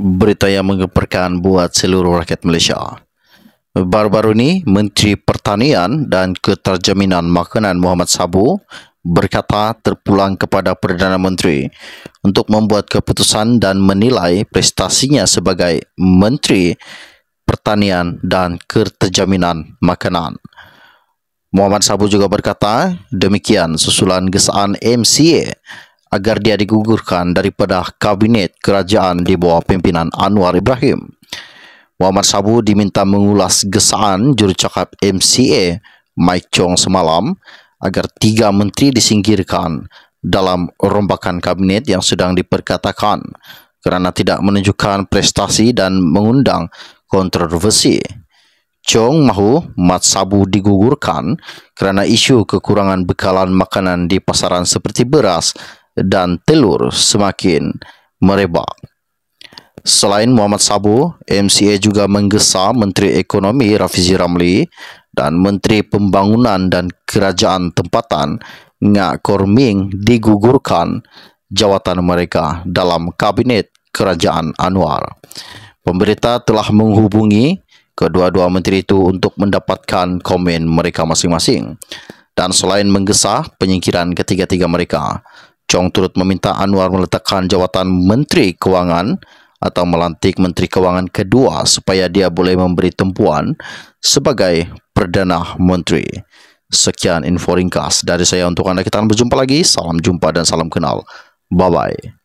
berita yang menggemparkan buat seluruh rakyat Malaysia. Baru-baru ini, Menteri Pertanian dan Keterjaminan Makanan Muhammad Sabu berkata terpulang kepada Perdana Menteri untuk membuat keputusan dan menilai prestasinya sebagai Menteri Pertanian dan Keterjaminan Makanan. Muhammad Sabu juga berkata demikian susulan gesaan MCA agar dia digugurkan daripada kabinet kerajaan di bawah pimpinan Anwar Ibrahim. Muhammad Sabu diminta mengulas gesaan jurucakap MCA Mike Chong semalam agar tiga menteri disingkirkan dalam rombakan kabinet yang sedang diperkatakan kerana tidak menunjukkan prestasi dan mengundang kontroversi. Chong mahu Mat Sabu digugurkan kerana isu kekurangan bekalan makanan di pasaran seperti beras, dan telur semakin merebak. Selain Muhammad Sabu, MCA juga menggesa Menteri Ekonomi Rafizi Ramli dan Menteri Pembangunan dan Kerajaan Tempatan Ngak Korming digugurkan jawatan mereka dalam Kabinet Kerajaan Anwar. Pemberita telah menghubungi kedua-dua menteri itu untuk mendapatkan komen mereka masing-masing dan selain menggesa penyingkiran ketiga-tiga mereka, Chong turut meminta Anwar meletakkan jawatan Menteri Kewangan atau melantik Menteri Kewangan kedua supaya dia boleh memberi tempuan sebagai Perdana Menteri. Sekian info ringkas dari saya untuk anda. Kita akan berjumpa lagi. Salam jumpa dan salam kenal. Bye-bye.